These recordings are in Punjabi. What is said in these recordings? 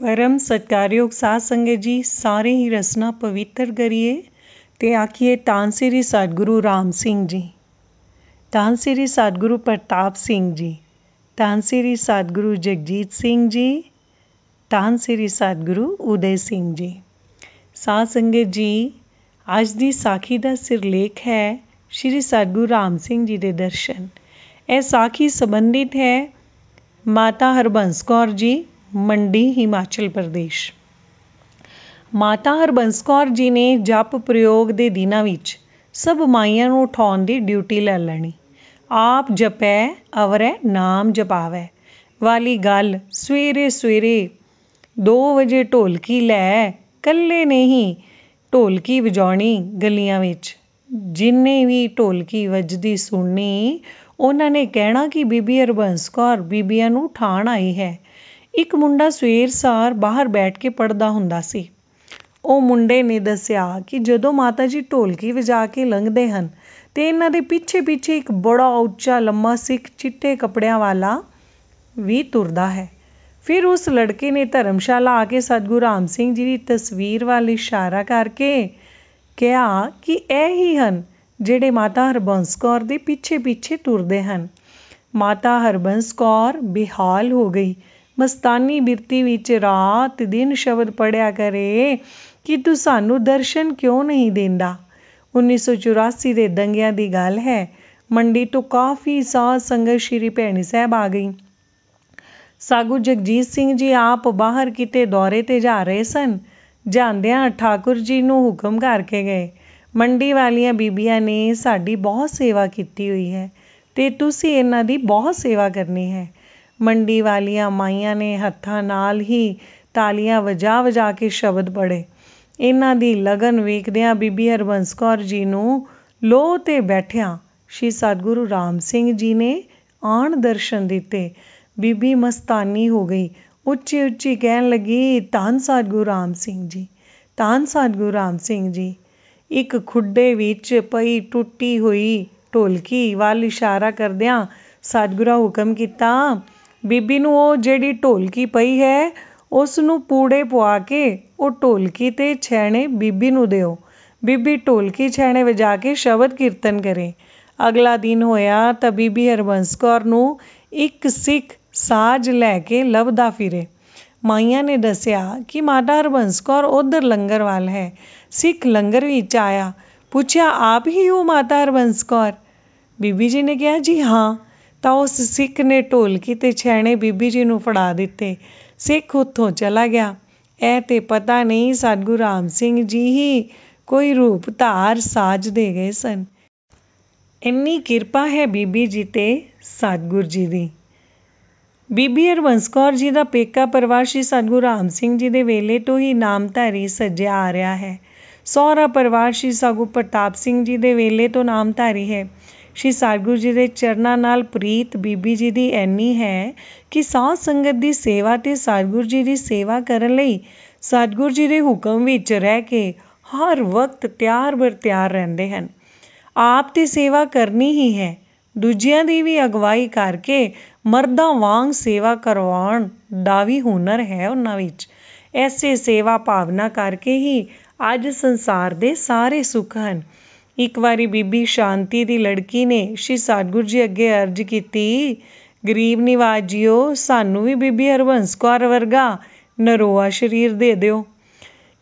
ਪਰਮ સત્કારયોગ ਸਾਧ ਸੰਗਤ ਜੀ ਸਾਰੇ ਹੀ ਰਸਨਾ ਪਵਿੱਤਰ ਕਰੀਏ ਤੇ ਆਖੀਏ ਤਾਨਸੇਰੀ ਸਤਗੁਰੂ ਰਾਮ ਸਿੰਘ ਜੀ ਤਾਨਸੇਰੀ ਸਤਗੁਰੂ ਪ੍ਰਤਾਪ ਸਿੰਘ ਜੀ ਤਾਨਸੇਰੀ ਸਤਗੁਰੂ ਜਗਜੀਤ ਸਿੰਘ ਜੀ ਤਾਨਸੇਰੀ ਸਤਗੁਰੂ ਉਦੈ ਸਿੰਘ ਜੀ ਸਾਧ ਸੰਗਤ ਜੀ ਅੱਜ ਦੀ ਸਾਖੀ ਦਾ ਸਿਰਲੇਖ ਹੈ ਸ਼੍ਰੀ ਸਤਗੁਰੂ ਰਾਮ ਸਿੰਘ ਜੀ ਦੇ ਦਰਸ਼ਨ ਇਹ ਸਾਖੀ ਸੰਬੰਧਿਤ ਹੈ ਮਾਤਾ ਹਰਬੰਸ ਕੌਰ ਜੀ ਮੰਡੀ ਹਿਮਾਚਲ ਪ੍ਰਦੇਸ਼ ਮਾਤਾ ਹਰਬੰਸ ਕੌਰ ਜੀ ਨੇ ਜਪ ਪ੍ਰਯੋਗ ਦੇ ਦਿਨਾਂ ਵਿੱਚ ਸਭ ਮਾਈਆਂ ਨੂੰ ਉਠਾਉਣ ਦੀ ਡਿਊਟੀ ਲੈ ਲੈਣੀ ਆਪ ਜਪੈ ਅਵਰੈ ਨਾਮ ਜਪਾਵੇ ਵਾਲੀ ਗੱਲ ਸਵੇਰੇ ਸਵੇਰੇ 2 ਵਜੇ ਢੋਲਕੀ ਲੈ ਕੱਲੇ ਨਹੀਂ ਢੋਲਕੀ ਵਜਾਉਣੀ ਗਲੀਆਂ ਵਿੱਚ ਜਿੰਨੇ ਵੀ ਢੋਲਕੀ ਵੱਜਦੀ ਸੁਣਨੀ ਉਹਨਾਂ ਨੇ ਕਹਿਣਾ ਕਿ ਬੀਬੀ ਹਰਬੰਸ ਕੌਰ ਬੀਬੀਆਂ ਨੂੰ ਠਾਣ ਆਈ ਹੈ ਇੱਕ ਮੁੰਡਾ ਸਵੇਰ ਸਾਰ ਬਾਹਰ ਬੈਠ ਕੇ ਪੜ੍ਹਦਾ ਹੁੰਦਾ ਸੀ। ਉਹ ਮੁੰਡੇ ਨੇ ਦੱਸਿਆ ਕਿ ਜਦੋਂ ਮਾਤਾ ਜੀ ਢੋਲਕੀ ਵਜਾ ਕੇ ਲੰਘਦੇ ਹਨ ਤੇ ਇਹਨਾਂ ਦੇ ਪਿੱਛੇ-ਪਿੱਛੇ ਇੱਕ ਬੜਾ ਉੱਚਾ ਲੰਮਾ ਸਿੱਖ ਚਿੱਟੇ ਕੱਪੜਿਆਂ ਵਾਲਾ ਵੀ ਤੁਰਦਾ ਹੈ। ਫਿਰ ਉਸ ਲੜਕੇ ਨੇ ਧਰਮਸ਼ਾਲਾ ਆ ਕੇ ਸਤਗੁਰੂ ਰਾਮ ਸਿੰਘ ਜੀ ਦੀ ਤਸਵੀਰ ਵੱਲ ਇਸ਼ਾਰਾ ਕਰਕੇ ਕਿਹਾ ਕਿ ਇਹ ਹੀ ਹਨ ਜਿਹੜੇ ਮਾਤਾ ਹਰਬੰਸ ਕੌਰ ਦੇ ਪਿੱਛੇ-ਪਿੱਛੇ ਤੁਰਦੇ ਹਨ। ਮਾਤਾ ਹਰਬੰਸ ਕੌਰ ਬੇਹਾਲ ਹੋ ਗਈ। ਮਸਤਾਨੀ ਬਿਰਤੀ ਵਿੱਚ ਰਾਤ ਦਿਨ ਸ਼ਬਦ ਪੜਿਆ ਕਰੇ ਕਿ ਤੂੰ ਸਾਨੂੰ ਦਰਸ਼ਨ ਕਿਉਂ ਨਹੀਂ ਦਿੰਦਾ 1984 ਦੇ ਦੰਗਿਆਂ ਦੀ ਗੱਲ ਹੈ ਮੰਡੀ ਤੋਂ ਕਾਫੀ ਸਾ ਸੰਗਤ ਸ਼੍ਰੀ ਭੈਣੀ ਸਾਹਿਬ ਆ ਗਈ ਸਾਗੂ ਜਗਜੀਤ ਸਿੰਘ ਜੀ ਆਪ ਬਾਹਰ ਕਿਤੇ ਦੌਰੇ ਤੇ ਜਾ ਰਹੇ ਸਨ ਜਾਂਦਿਆਂ ਠਾਕੁਰ ਜੀ ਨੂੰ ਹੁਕਮ ਕਰਕੇ ਗਏ ਮੰਡੀ ਵਾਲੀਆਂ ਬੀਬੀਆਂ ਨੇ ਸਾਡੀ ਬਹੁਤ ਸੇਵਾ ਕੀਤੀ ਹੋਈ ਹੈ ਤੇ ਤੁਸੀਂ ਇਹਨਾਂ ਦੀ ਬਹੁਤ ਸੇਵਾ ਕਰਨੀ ਹੈ ਮੰਡੀ ਵਾਲੀਆਂ ਮਾਈਆਂ ਨੇ ਹੱਥਾਂ ਨਾਲ ਹੀ ਤਾਲੀਆਂ ਵਜਾ ਵਜਾ ਕੇ ਸ਼ਬਦ ਪੜ੍ਹੇ ਇਹਨਾਂ ਦੀ ਲਗਨ ਵੇਖਦਿਆਂ ਬੀਬੀ ਹਰਬੰਸ ਕੌਰ ਜੀ ਨੂੰ ਲੋਹ ਤੇ ਬੈਠਿਆਂ ਸ਼੍ਰੀ ਸਤਗੁਰੂ ਰਾਮ ਸਿੰਘ ਜੀ ਨੇ ਆਣ ਦਰਸ਼ਨ ਦਿੱਤੇ ਬੀਬੀ ਮਸਤਾਨੀ ਹੋ ਗਈ ਉੱਚੀ ਉੱਚੀ ਕਹਿਣ ਲੱਗੀ ਤਾਨ ਸਤਗੁਰੂ ਰਾਮ ਸਿੰਘ ਜੀ ਤਾਨ ਸਤਗੁਰੂ ਰਾਮ ਸਿੰਘ ਜੀ ਇੱਕ ਖੁੱਡੇ ਵਿੱਚ ਪਈ ਟੁੱਟੀ ਹੋਈ ਢੋਲਕੀ ਵੱਲ ਇਸ਼ਾਰਾ ਕਰਦਿਆਂ ਸਤਗੁਰਾ ਹੁਕਮ ਕੀਤਾ ਬੀਬੀ ਨੂੰ ਉਹ ਜਿਹੜੀ ਢੋਲਕੀ ਪਈ ਹੈ ਉਸ ਨੂੰ ਪੂੜੇ ਪਵਾ ਕੇ ਉਹ ਢੋਲਕੀ ਤੇ ਛੈਣੇ ਬੀਬੀ ਨੂੰ ਦਿਓ ਬੀਬੀ ਢੋਲਕੀ ਛੈਣੇ ਵਜਾ ਕੇ ਸ਼ਬਦ ਕੀਰਤਨ ਕਰੇ ਅਗਲਾ ਦਿਨ ਹੋਇਆ ਤਾਂ ਬੀਬੀ ਹਰਬੰਸ ਕੌਰ ਨੂੰ ਇੱਕ ਸਿੱਖ ਸਾਜ ਲੈ ਕੇ ਲੱਭਦਾ ਫਿਰੇ ਮਾਈਆਂ ਨੇ ਦੱਸਿਆ ਕਿ ਮਾਤਾ ਹਰਬੰਸ ਕੌਰ ਉਧਰ ਲੰਗਰ ਵਾਲ ਹੈ ਸਿੱਖ ਲੰਗਰ ਵਿੱਚ ਆਇਆ ਪੁੱਛਿਆ ਆਪ ਹੀ ਹੋ ਮਾਤਾ ਹਰਬੰਸ ਕੌਰ ਬੀਬੀ ਜੀ ਨੇ ਕਿਹਾ ਜੀ ਹਾਂ ਤਾਂ ਉਸ ਸਿੱਖ ਨੇ ਢੋਲਕੀ ਤੇ ਛੈਣੇ ਬੀਬੀ ਜੀ ਨੂੰ ਫੜਾ ਦਿੱਤੇ ਸਿੱਖ ਉੱਥੋਂ ਚਲਾ ਗਿਆ ਇਹ ਤੇ ਪਤਾ ਨਹੀਂ ਸਤਗੁਰ ਰਾਮ ਸਿੰਘ ਜੀ ਹੀ ਕੋਈ ਰੂਪ ਧਾਰ ਸਾਜ ਦੇ ਗਏ ਸਨ ਇੰਨੀ ਕਿਰਪਾ ਹੈ ਬੀਬੀ ਜੀ ਤੇ ਸਤਗੁਰ ਜੀ ਦੀ ਬੀਬੀ ਹਰਵੰਸ ਕੌਰ ਜੀ ਦਾ ਪੇਕਾ ਪਰਵਾਸੀ ਸ਼੍ਰੀ ਸਤਗੁਰ ਰਾਮ ਸਿੰਘ ਜੀ ਦੇ ਵੇਲੇ ਤੋਂ ਹੀ ਨਾਮਧਾਰੀ ਸੱਜਿਆ ਆ ਰਿਹਾ ਹੈ ਸਹੁਰਾ ਪਰਵਾਸੀ ਸ਼੍ਰੀ ਸਗੂ ਪ੍ਰਤਾਪ ਸਿੰਘ ਜੀ ਦੇ ਵੇਲੇ ਤੋਂ ਨਾਮਧਾਰੀ ਹੈ ਸ਼੍ਰੀ ਸਤਿਗੁਰੂ ਜੀ ਦੇ ਚਰਨਾਂ ਨਾਲ ਪ੍ਰੀਤ ਬੀਬੀ ਜੀ ਦੀ ਐਨੀ ਹੈ ਕਿ ਸਾਧ ਸੰਗਤ ਦੀ ਸੇਵਾ ਤੇ ਸਤਿਗੁਰੂ ਜੀ ਦੀ ਸੇਵਾ ਕਰਨ ਲਈ ਸਤਿਗੁਰੂ ਜੀ ਦੇ ਹੁਕਮ ਵਿੱਚ ਰਹਿ ਕੇ ਹਰ ਵਕਤ ਤਿਆਰ ਬਰ ਤਿਆਰ ਰਹਿੰਦੇ ਹਨ ਆਪ ਦੀ ਸੇਵਾ ਕਰਨੀ ਹੀ ਹੈ ਦੂਜਿਆਂ ਦੀ ਵੀ ਅਗਵਾਈ ਕਰਕੇ ਮਰਦਾਂ ਵਾਂਗ ਸੇਵਾ ਕਰਵਾਉਣ ਦਾ ਵੀ ਹੁਨਰ ਹੈ ਉਹਨਾਂ ਵਿੱਚ ਐਸੇ ਸੇਵਾ ਭਾਵਨਾ ਕਰਕੇ ਹੀ ਅੱਜ ਸੰਸਾਰ ਦੇ ਸਾਰੇ ਸੁੱਖ ਹਨ ਇੱਕ ਵਾਰੀ ਬੀਬੀ ਸ਼ਾਂਤੀ ਦੀ ਲੜਕੀ ਨੇ ਸ਼੍ਰੀ ਸਤਗੁਰ ਜੀ ਅੱਗੇ ਅਰਜ਼ ਕੀਤੀ ਗਰੀਬ ਨਿਵਾਜ ਜੀਓ ਸਾਨੂੰ ਵੀ ਬੀਬੀ ਹਰਵੰਸ ਕੌਰ ਵਰਗਾ ਨਰੋਆ ਸਰੀਰ ਦੇ ਦਿਓ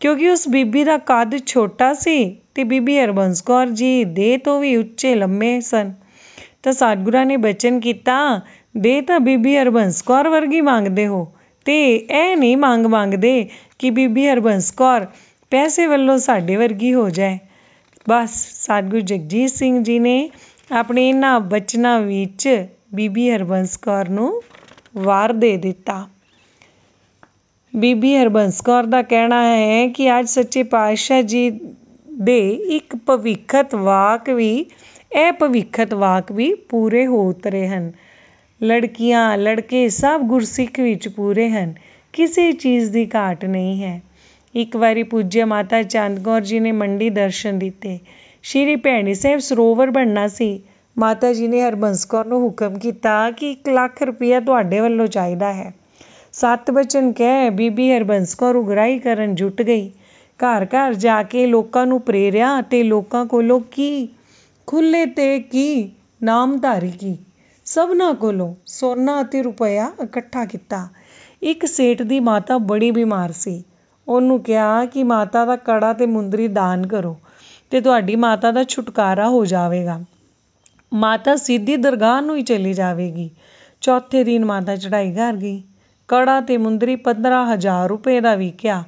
ਕਿਉਂਕਿ ਉਸ ਬੀਬੀ ਦਾ ਕੱਦ ਛੋਟਾ ਸੀ ਤੇ ਬੀਬੀ ਹਰਵੰਸ ਕੌਰ ਜੀ ਦੇ ਤੋਂ ਵੀ ਉੱਚੇ ਲੰਮੇ ਸਨ ਤਾਂ ਸਤਗੁਰਾਂ ਨੇ ਬਚਨ ਕੀਤਾ ਦੇ ਤਾਂ ਬੀਬੀ ਹਰਵੰਸ ਕੌਰ ਵਰਗੀ ਮੰਗਦੇ ਹੋ ਤੇ ਇਹ ਨਹੀਂ ਮੰਗ ਮੰਗਦੇ ਕਿ ਬੀਬੀ ਹਰਵੰਸ ਕੌਰ ਪੈਸੇ ਵੱਲੋਂ ਸਾਡੇ ਵਰਗੀ ਹੋ ਜਾਏ ਬਸ ਸਤਗੁਰ ਜਗਜੀਤ ਸਿੰਘ ਜੀ ਨੇ ਆਪਣੇ ਇਹਨਾਂ ਬਚਨਾਂ ਵਿੱਚ ਬੀਬੀ ਹਰਬੰਸ ਕੌਰ ਨੂੰ ਵਾਰ ਦੇ ਦਿੱਤਾ ਬੀਬੀ ਹਰਬੰਸ ਕੌਰ ਦਾ ਕਹਿਣਾ ਹੈ ਕਿ ਅੱਜ ਸੱਚੇ ਪਾਤਸ਼ਾਹ ਜੀ ਦੇ ਇੱਕ ਭਵਿੱਖਤ ਵਾਕ ਵੀ ਇਹ ਭਵਿੱਖਤ ਵਾਕ ਵੀ ਪੂਰੇ ਹੋ ਉਤਰੇ ਹਨ ਲੜਕੀਆਂ ਲੜਕੇ ਸਭ ਗੁਰਸਿੱਖ ਵਿੱਚ ਪੂਰੇ ਹਨ ਕਿਸੇ ਚੀਜ਼ ਦੀ ਘਾਟ ਨਹੀਂ ਹੈ ਇੱਕ ਵਾਰੀ ਪੂਜਯ ਮਾਤਾ ਚੰਦ ਕੌਰ ਜੀ ਨੇ ਮੰਡੀ ਦਰਸ਼ਨ ਦਿੱਤੇ। ਸ਼੍ਰੀ ਭੈਣੀ ਸਾਹਿਬ ਸਰੋਵਰ ਬਣਨਾ ਸੀ। ਮਾਤਾ ਜੀ ਨੇ ਹਰਬੰਸ ਕੌਰ ਨੂੰ ਹੁਕਮ ਕੀਤਾ ਕਿ 1 ਲੱਖ ਰੁਪਇਆ ਤੁਹਾਡੇ ਵੱਲੋਂ ਚਾਹੀਦਾ ਹੈ। ਸੱਤ ਬਚਨ ਕਹਿ ਬੀਬੀ ਹਰਬੰਸ ਕੌਰ ਉਗਰਾਈ ਕਰਨ ਜੁਟ ਗਈ। ਘਰ-ਘਰ ਜਾ ਕੇ ਲੋਕਾਂ ਨੂੰ ਪ੍ਰੇਰਿਆ ਤੇ ਲੋਕਾਂ ਕੋਲੋਂ ਕੀ, ਖੁੱਲੇ ਤੇ ਕੀ, ਨਾਮਧਾਰੀ ਕੀ, ਸਭਨਾਂ ਕੋਲੋਂ ਸੋਨਾ ਅਤੇ ਰੁਪਇਆ ਇਕੱਠਾ ਕੀਤਾ। ਇੱਕ ਸੇਠ ਦੀ ਮਾਤਾ ਬੜੀ ਬਿਮਾਰ ਸੀ। ਉਹਨੂੰ ਕਿਹਾ ਕਿ ਮਾਤਾ ਦਾ ਕੜਾ ਤੇ ਮੁੰਦਰੀ ਦਾਨ ਕਰੋ ਤੇ ਤੁਹਾਡੀ ਮਾਤਾ ਦਾ ਛੁਟਕਾਰਾ ਹੋ ਜਾਵੇਗਾ ਮਾਤਾ ਸਿੱਧੀ ਦਰਗਾਹ ਨੂੰ ਹੀ ਚਲੀ ਜਾਵੇਗੀ ਚੌਥੇ ਦਿਨ ਮਾਤਾ ਚੜਾਈ ਕਰ ਗਈ ਕੜਾ ਤੇ ਮੁੰਦਰੀ 15000 ਰੁਪਏ ਦਾ ਵਿਕਿਆ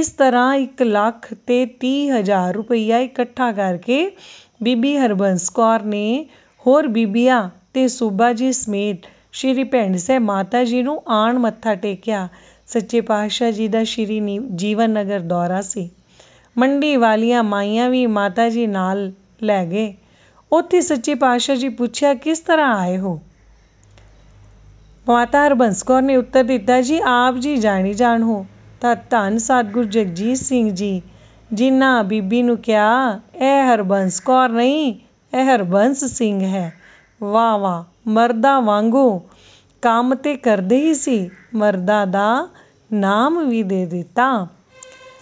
ਇਸ ਤਰ੍ਹਾਂ 1 ਲੱਖ ਤੇ 30000 ਰੁਪਈਆ ਇਕੱਠਾ ਕਰਕੇ ਬੀਬੀ ਹਰਬੰਸ ਕੌਰ ਨੇ ਹੋਰ ਬੀਬੀਆਂ ਤੇ ਸੂਬਾ ਜੀ ਸਮੇਤ ਸ਼੍ਰੀ ਭੈਣ ਸੇ ਮਾਤਾ ਜੀ ਨੂੰ ਆਣ ਮੱਥਾ ਟੇਕਿਆ ਸੱਚੇ ਪਾਤਸ਼ਾਹ ਜੀ ਦਾ ਸ਼੍ਰੀ ਜੀਵਨ ਨਗਰ ਦੌਰਾ ਸੀ ਮੰਡੀ ਵਾਲੀਆਂ ਮਾਈਆਂ ਵੀ ਮਾਤਾ ਜੀ ਨਾਲ ਲੈ ਗਏ ਉੱਥੇ ਸੱਚੇ ਪਾਤਸ਼ਾਹ ਜੀ ਪੁੱਛਿਆ ਕਿਸ ਤਰ੍ਹਾਂ ਆਏ ਹੋ ਮਾਤਾ ਹਰਬੰਸ ਕੌਰ ਨੇ ਉੱਤਰ ਦਿੱਤਾ ਜੀ ਆਪ ਜੀ ਜਾਣੀ ਜਾਣ ਹੋ ਤਾਂ ਧੰਨ ਸਤਗੁਰ ਜਗਜੀਤ ਸਿੰਘ ਜੀ ਜਿਨ੍ਹਾਂ ਬੀਬੀ ਨੂੰ ਕਿਹਾ ਇਹ ਹਰਬੰਸ ਕੌਰ ਨਹੀਂ ਇਹ ਹਰਬੰਸ ਸਿੰਘ ਹੈ ਵਾਹ ਵਾਹ ਮਰਦਾ ਵਾਂਗੂ ਕੰਮ ਤੇ ਕਰਦੇ ਹੀ ਸੀ ਮਰਦਾਂ ਦਾ ਨਾਮ ਵੀ ਦੇ ਦਿੱਤਾ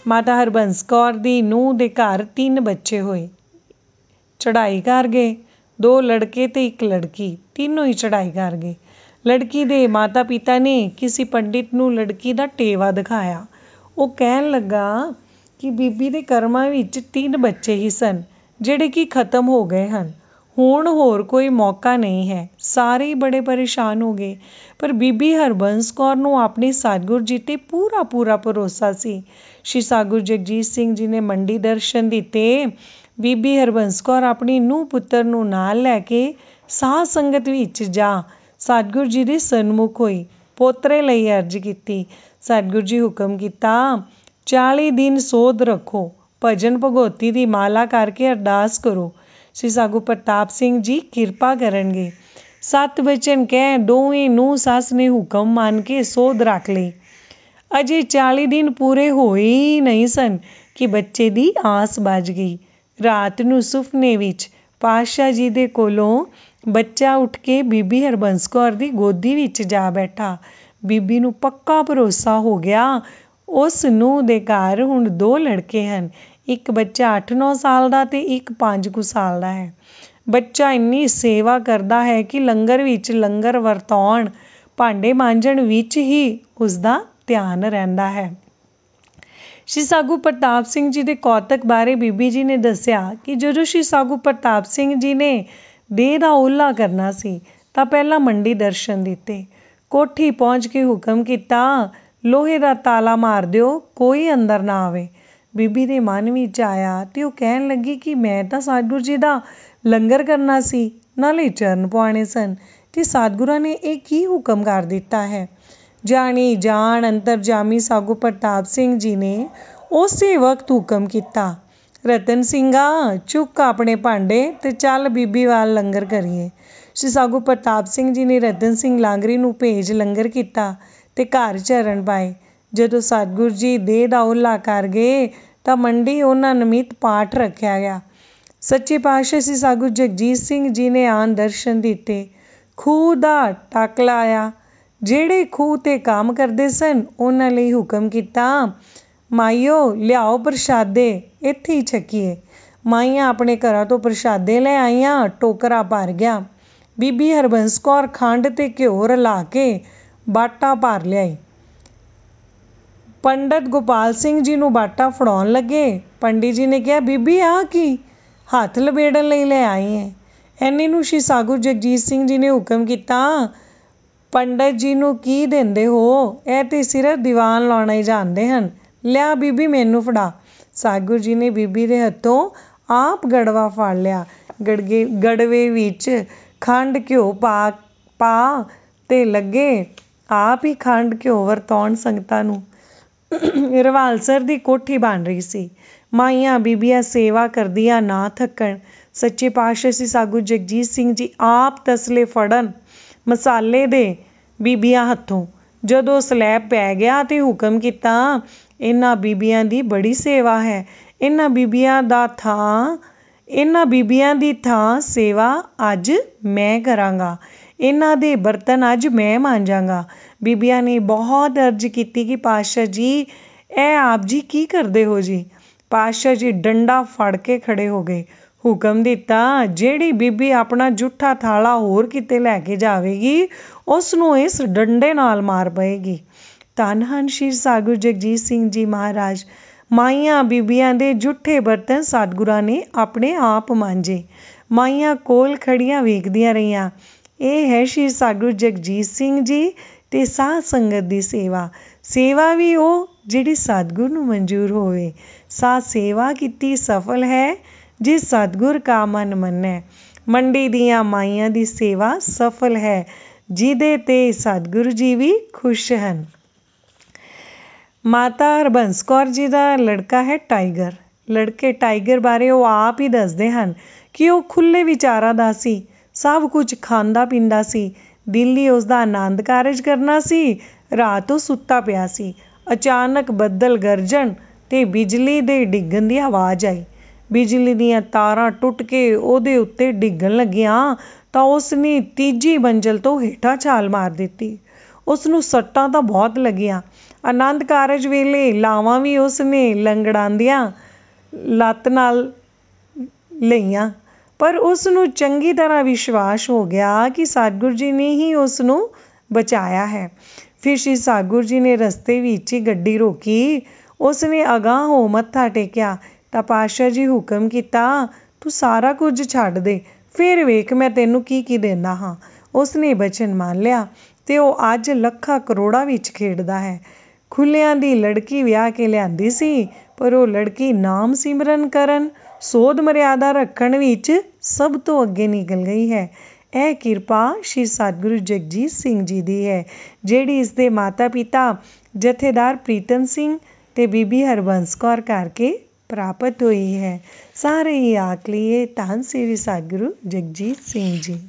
ਮਾਤਾ ਹਰਬੰਸ ਕੌਰ ਦੀ ਨੂੰਹ ਦੇ ਘਰ ਤਿੰਨ ਬੱਚੇ ਹੋਏ ਚੜਾਈ ਕਰ ਗਏ ਦੋ ਲੜਕੇ ਤੇ ਇੱਕ ਲੜਕੀ ਤਿੰਨੋਂ ਹੀ ਚੜਾਈ ਕਰ ਗਏ ਲੜਕੀ ਦੇ ਮਾਤਾ-ਪਿਤਾ ਨੇ ਕਿਸੇ ਪੰਡਿਤ ਨੂੰ ਲੜਕੀ ਦਾ ਟੇਵਾ ਦਿਖਾਇਆ ਉਹ ਕਹਿਣ ਲੱਗਾ ਕਿ ਬੀਬੀ ਦੇ ਕਰਮਾਂ ਵਿੱਚ ਤਿੰਨ ਬੱਚੇ ਹੀ ਸਨ ਜਿਹੜੇ ਕਿ ਖਤਮ ਹੋ ਗਏ ਹਨ ਹੁਣ ਹੋਰ ਕੋਈ ਮੌਕਾ ਨਹੀਂ ਹੈ ਸਾਰੇ ਹੀ ਬੜੇ ਪਰੇਸ਼ਾਨ ਹੋ ਗਏ ਪਰ ਬੀਬੀ ਹਰਬੰਸ ਕੌਰ ਨੂੰ ਆਪਣੇ ਸਤਗੁਰ ਜੀ ਤੇ ਪੂਰਾ ਪੂਰਾ ਭਰੋਸਾ ਸੀ ਸ਼੍ਰੀ ਸਤਗੁਰ ਜਗਜੀਤ ਸਿੰਘ ਜੀ ਨੇ ਮੰਡੀ ਦਰਸ਼ਨ ਦਿੱਤੇ ਬੀਬੀ ਹਰਬੰਸ ਕੌਰ ਆਪਣੀ ਨੂੰ ਪੁੱਤਰ ਨੂੰ ਨਾਲ ਲੈ ਕੇ ਸਾਧ ਸੰਗਤ ਵਿੱਚ ਜਾ ਸਤਗੁਰ ਜੀ ਦੇ ਸਨਮੁਖ ਹੋਈ ਪੋਤਰੇ ਲਈ ਅਰਜ ਕੀਤੀ ਸਤਗੁਰ ਜੀ ਹੁਕਮ ਕੀਤਾ 40 ਦਿਨ ਸੋਧ ਰੱਖੋ ਭਜਨ ਭਗੋਤੀ ਦੀ ਮਾਲਾ ਕਰਕੇ ਅਰਦਾਸ ਕਰੋ ਸ੍ਰੀ ਸਾਗੂ ਪ੍ਰਤਾਪ ਸਿੰਘ ਜੀ ਕਿਰਪਾ ਕਰਨਗੇ ਸਤ ਬਚਨ ਕਹਿ ਦੋਵੇਂ ਨੂੰ ਸੱਸ ਨੇ ਹੁਕਮ ਮੰਨ ਕੇ ਸੋਧ ਰੱਖ ਲਈ ਅਜੇ 40 ਦਿਨ ਪੂਰੇ ਹੋਏ ਹੀ ਨਹੀਂ ਸਨ ਕਿ ਬੱਚੇ ਦੀ ਆਸ ਬਜ ਗਈ ਰਾਤ ਨੂੰ ਸੁਪਨੇ ਵਿੱਚ ਪਾਸ਼ਾ ਜੀ ਦੇ ਕੋਲੋਂ ਬੱਚਾ ਉੱਠ ਕੇ ਬੀਬੀ ਹਰਬੰਸ ਕੌਰ ਦੀ ਗੋਦੀ ਵਿੱਚ ਜਾ ਬੈਠਾ ਬੀਬੀ ਨੂੰ ਪੱਕਾ ਭਰੋਸਾ ਹੋ ਗਿਆ ਉਸ ਨੂੰ ਦੇ ਘਰ ਹੁਣ ਦੋ ਲੜਕੇ ਹਨ ਇੱਕ ਬੱਚਾ 8-9 ਸਾਲ ਦਾ ਤੇ ਇੱਕ 5 ਕੁ ਸਾਲ ਦਾ ਹੈ ਬੱਚਾ ਇੰਨੀ ਸੇਵਾ ਕਰਦਾ ਹੈ ਕਿ ਲੰਗਰ ਵਿੱਚ ਲੰਗਰ ਵਰਤੌਣ ਭਾਂਡੇ ਮਾਂਜਣ ਵਿੱਚ ਹੀ ਉਸ ਦਾ ਧਿਆਨ ਰਹਿੰਦਾ ਹੈ ਸ਼੍ਰੀ ਸਾਗੂ ਪ੍ਰਤਾਪ ਸਿੰਘ ਜੀ ਦੇ ਕੌਤਕ ਬਾਰੇ ਬੀਬੀ ਜੀ ਨੇ ਦੱਸਿਆ ਕਿ ਜਦੋਂ ਸ਼੍ਰੀ ਸਾਗੂ ਪ੍ਰਤਾਪ ਸਿੰਘ ਜੀ ਨੇ ਦੇਹ ਦਾ ਉਲਾ ਕਰਨਾ ਸੀ ਤਾਂ ਪਹਿਲਾਂ ਮੰਡੀ ਦਰਸ਼ਨ ਦਿੱਤੇ ਕੋਠੀ ਪਹੁੰਚ ਕੇ ਹੁਕਮ ਕੀਤਾ ਲੋਹੇ ਦਾ ਤਾਲਾ ਮਾਰ ਦਿਓ ਕੋਈ ਅੰਦਰ ਨਾ ਆਵੇ ਬੀਬੀ ਦੇ ਮਨ ਵਿੱਚ ਆਇਆ ਤੇ ਉਹ ਕਹਿਣ ਲੱਗੀ ਕਿ ਮੈਂ ਤਾਂ ਸਤਿਗੁਰੂ ਜੀ ਦਾ ਲੰਗਰ ਕਰਨਾ ਸੀ ਨਾਲੇ ਚਰਨ ਪਵਾਣੇ ਸਨ ਤੇ ਸਤਿਗੁਰਾਂ ਨੇ ਇਹ ਕੀ ਹੁਕਮ ਕਰ ਦਿੱਤਾ ਹੈ ਜਾਣੀ ਜਾਣ ਅੰਤਰਜਾਮੀ ਸਾਗੂ ਪ੍ਰਤਾਪ ਸਿੰਘ ਜੀ ਨੇ ਉਸੇ ਵਕਤ ਹੁਕਮ ਕੀਤਾ ਰਤਨ ਸਿੰਘਾ ਚੁੱਕ ਆਪਣੇ ਭਾਂਡੇ ਤੇ ਚੱਲ ਬੀਬੀ ਵਾਲ ਲੰਗਰ ਕਰੀਏ ਸ਼੍ਰੀ ਸਾਗੂ ਪ੍ਰਤਾਪ ਸਿੰਘ ਜੀ ਨੇ ਰਤਨ ਸਿੰਘ ਲਾਂਗਰੀ ਨੂੰ ਭੇਜ ਲੰਗਰ ਕੀਤਾ ਤੇ ਘਰ ਚਰਨ ਪਾਏ ਜਦੋਂ ਸਤਗੁਰੂ ਜੀ ਦੇ ਦਾ ਉਲਾ ਕਰ ਗਏ ਤਾਂ ਮੰਡੀ ਉਹਨਾਂ ਨਿਮਿਤ ਪਾਠ ਰੱਖਿਆ ਗਿਆ ਸੱਚੇ ਪਾਤਸ਼ਾਹ ਸ੍ਰੀ ਸਾਗੂ ਜਗਜੀਤ ਸਿੰਘ ਜੀ ਨੇ ਆਨ ਦਰਸ਼ਨ ਦਿੱਤੇ ਖੂਹ ਦਾ ਟਾਕਲਾ ਆਇਆ ਜਿਹੜੇ ਖੂਹ ਤੇ ਕੰਮ ਕਰਦੇ ਸਨ ਉਹਨਾਂ ਲਈ ਹੁਕਮ ਕੀਤਾ ਮਾਈਓ ਲਿਆਓ ਪ੍ਰਸ਼ਾਦੇ ਇੱਥੇ ਹੀ ਛਕੀਏ ਮਾਈਆਂ ਆਪਣੇ ਘਰਾਂ ਤੋਂ ਪ੍ਰਸ਼ਾਦੇ ਲੈ ਆਈਆਂ ਟੋਕਰਾ ਭਰ ਗਿਆ ਬੀਬੀ ਹਰਬੰਸ ਕੌਰ ਖੰਡ ਤੇ ਘਿਓ ਰਲਾ ਕੇ ਬਾਟਾ ਭਰ ਲਿਆਈ ਪੰਡਤ ਗੋਪਾਲ ਸਿੰਘ ਜੀ ਨੂੰ ਬਾਟਾ ਫੜਾਉਣ ਲੱਗੇ ਪੰਡਿਤ ਜੀ ਨੇ ਕਿਹਾ ਬੀਬੀ ਆ ਕੀ ਹੱਥ ਲਬੇੜਨ ਲਈ ਲੈ ਆਈ ਹੈ ਐਨੇ ਨੂੰ ਸ਼੍ਰੀ ਸਾਗੂ ਜਗਜੀਤ ਸਿੰਘ ਜੀ ਨੇ ਹੁਕਮ ਕੀਤਾ ਪੰਡਤ ਜੀ ਨੂੰ ਕੀ ਦਿੰਦੇ ਹੋ ਇਹ ਤੇ ਸਿਰਫ ਦੀਵਾਨ ਲਾਉਣਾ ਹੀ ਜਾਣਦੇ ਹਨ ਲਿਆ ਬੀਬੀ ਮੈਨੂੰ ਫੜਾ ਸਾਗੂ ਜੀ ਨੇ ਬੀਬੀ ਦੇ ਹੱਥੋਂ ਆਪ ਗੜਵਾ ਫੜ ਲਿਆ ਗੜਗੇ ਗੜਵੇ ਵਿੱਚ ਖੰਡ ਘਿਓ ਪਾ ਪਾ ਤੇ ਲੱਗੇ ਆਪ ਹੀ ਖੰਡ ਘਿਓ ਵਰਤੌਣ ਸੰਗਤਾਂ ਨੂੰ ਰਵਾਲਸਰ ਦੀ ਕੋਠੀ ਬਣ ਰਹੀ ਸੀ। ਮਾਈਆਂ ਬੀਬੀਆਂ ਸੇਵਾ ਕਰਦੀਆਂ ਨਾ ਥੱਕਣ। ਸੱਚੇ ਪਾਤਸ਼ਾਹ ਸ੍ਰੀ ਸਾਧੂ ਜਗਜੀਤ ਸਿੰਘ ਜੀ ਆਪ ਤਸਲੇ ਫੜਨ ਮਸਾਲੇ ਦੇ ਬੀਬੀਆਂ ਹੱਥੋਂ। ਜਦੋਂ ਸਲੈਬ ਪੈ ਗਿਆ ਤੇ ਹੁਕਮ ਕੀਤਾ, "ਇਹਨਾਂ ਬੀਬੀਆਂ ਦੀ ਬੜੀ ਸੇਵਾ ਹੈ। ਇਹਨਾਂ ਬੀਬੀਆਂ ਦਾ ਥਾਂ ਇਹਨਾਂ ਬੀਬੀਆਂ ਦੀ ਥਾਂ ਸੇਵਾ ਅੱਜ ਮੈਂ ਕਰਾਂਗਾ।" ਇਹਨਾਂ ਦੇ ਬਰਤਨ ਅੱਜ ਮੈਂ ਮਾਂਜਾਂਗਾ ਬੀਬੀਆਂ ਨੇ ਬਹੁਤ ਅਰਜ਼ ਕੀਤੀ ਕਿ ਪਾਸ਼ਾ ਜੀ ਇਹ ਆਪ ਜੀ ਕੀ ਕਰਦੇ ਹੋ ਜੀ ਪਾਸ਼ਾ ਜੀ ਡੰਡਾ ਫੜ ਕੇ ਖੜੇ ਹੋ ਗਏ ਹੁਕਮ ਦਿੱਤਾ ਜਿਹੜੀ ਬੀਬੀ ਆਪਣਾ ਜੁੱਠਾ ਥਾਲਾ ਹੋਰ ਕਿਤੇ ਲੈ ਕੇ ਜਾਵੇਗੀ ਉਸ ਨੂੰ ਇਸ ਡੰਡੇ ਨਾਲ ਮਾਰ ਪਏਗੀ ਤਨਹਨ ਸ਼ੀਰ ਸਾਗੁਰ ਜਗਜੀਤ ਸਿੰਘ ਜੀ ਮਹਾਰਾਜ ਮਾਈਆਂ ਬੀਬੀਆਂ ਦੇ ਜੁੱਠੇ ਬਰਤਨ ਸਤਗੁਰਾਂ ਨੇ ਆਪਣੇ ਆਪ ਮਾਂਜੇ ਮਾਈਆਂ ਕੋਲ ਖੜੀਆਂ ਵੇਖਦੀਆਂ ਰਹੀਆਂ ਇਹ ਹੈ ਸ਼੍ਰੀ ਸਾਗੁਰ ਜਗਜੀਤ ਸਿੰਘ ਜੀ ਅਤੇ ਸਾਧ ਸੰਗਤ ਦੀ ਸੇਵਾ ਸੇਵਾ ਵੀ ਉਹ ਜਿਹੜੀ ਸਤਿਗੁਰ ਨੂੰ ਮਨਜ਼ੂਰ ਹੋਵੇ ਸਾਧ ਸੇਵਾ ਕੀਤੀ ਸਫਲ ਹੈ ਜੇ ਸਤਿਗੁਰ ਕਾ ਮਨ ਮੰਨੈ ਮੰਡੀ ਦੀਆਂ ਮਾਈਆਂ ਦੀ ਸੇਵਾ ਸਫਲ ਹੈ ਜਿਹਦੇ ਤੇ ਸਤਿਗੁਰੂ ਜੀ ਵੀ ਖੁਸ਼ ਹਨ ਮਾਤਾ ਹਰਬੰਸ ਕੌਰ ਜੀ ਦਾ ਲੜਕਾ ਹੈ ਟਾਈਗਰ ਲੜਕੇ ਟਾਈਗਰ ਬਾਰੇ ਉਹ ਆਪ ਹੀ ਦੱਸਦੇ ਹਨ ਕਿ ਉਹ ਖੁੱਲੇ ਵਿਚਾਰਾਂ ਦਾ ਸੀ ਸਭ ਕੁਝ ਖਾਂਦਾ ਪੀਂਦਾ ਸੀ। ਦਿੱਲੀ ਦਾ ਆਨੰਦ ਕਾਰਜ ਕਰਨਾ ਸੀ। ਰਾਤ ਉਹ ਸੁੱਤਾ ਪਿਆ ਸੀ। ਅਚਾਨਕ ਬੱਦਲ ਗਰਜਣ ਤੇ ਬਿਜਲੀ ਦੇ ਡਿੱਗਣ ਦੀ ਆਵਾਜ਼ ਆਈ। ਬਿਜਲੀ ਦੀਆਂ ਤਾਰਾਂ ਟੁੱਟ ਕੇ ਉਹਦੇ ਉੱਤੇ ਡਿੱਗਣ ਲੱਗੀਆਂ ਤਾਂ ਉਸ ਨੇ ਤੀਜੀ ਮੰਜ਼ਲ ਤੋਂ ਹੇਠਾਂ ਛਾਲ ਮਾਰ ਦਿੱਤੀ। ਉਸ ਨੂੰ ਸੱਟਾਂ ਤਾਂ ਬਹੁਤ ਲੱਗੀਆਂ। ਆਨੰਦ ਕਾਰਜ ਵੇਲੇ ਲਾਵਾਂ ਵੀ ਉਸ ਨੇ ਲੰਗੜਾਉਂਦਿਆਂ ਲੱਤ ਨਾਲ ਲਈਆਂ ਪਰ ਉਸ ਨੂੰ ਚੰਗੀ ਤਰ੍ਹਾਂ ਵਿਸ਼ਵਾਸ ਹੋ ਗਿਆ ਕਿ ਸਤਗੁਰੂ ਜੀ ਨੇ ਹੀ ਉਸ ਨੂੰ ਬਚਾਇਆ ਹੈ ਫਿਰ ਸ਼੍ਰੀ ਸਤਗੁਰੂ ਜੀ ਨੇ ਰਸਤੇ ਵਿੱਚ ਹੀ ਗੱਡੀ ਰੋਕੀ ਉਸ ਨੇ ਅਗਾਹ ਹੋ ਮੱਥਾ ਟੇਕਿਆ ਤਾਂ ਪਾਸ਼ਾ ਜੀ ਹੁਕਮ ਕੀਤਾ ਤੂੰ ਸਾਰਾ ਕੁਝ ਛੱਡ ਦੇ ਫਿਰ ਵੇਖ ਮੈਂ ਤੈਨੂੰ ਕੀ ਕੀ ਦੇਣਾ ਹਾਂ ਉਸ ਨੇ ਬਚਨ ਮੰਨ ਲਿਆ ਤੇ ਉਹ ਅੱਜ ਲੱਖਾਂ ਕਰੋੜਾਂ ਵਿੱਚ ਖੇਡਦਾ ਹੈ ਖੁੱਲਿਆਂ ਦੀ ਲੜਕੀ ਵਿਆਹ ਕੇ ਲਿਆਂਦੀ ਸੀ ਪਰ ਉਹ ਲੜਕੀ ਨਾਮ ਸਿਮਰਨ ਕਰਨ ਸੋਧ ਮਰਿਆਦਾ ਰੱਖਣ ਵਿੱਚ ਸਭ ਤੋਂ ਅੱਗੇ ਨਿਕਲ ਗਈ ਹੈ ਇਹ ਕਿਰਪਾ ਸ਼੍ਰੀ ਸਤਿਗੁਰੂ ਜਗਜੀਤ ਸਿੰਘ ਜੀ ਦੀ ਹੈ ਜਿਹੜੀ ਇਸ ਦੇ ਮਾਤਾ-ਪਿਤਾ ਜਥੇਦਾਰ ਪ੍ਰੀਤਮ ਸਿੰਘ ਤੇ ਬੀਬੀ ਹਰਬੰਸ ਕੌਰ ਕਰਕੇ ਪ੍ਰਾਪਤ ਹੋਈ ਹੈ ਸਾਰੇ ਹੀ ਆਖ ਲਈਏ ਧੰਨ ਸ੍ਰੀ ਸਤਿਗੁਰੂ ਜਗਜੀਤ ਸਿੰਘ ਜੀ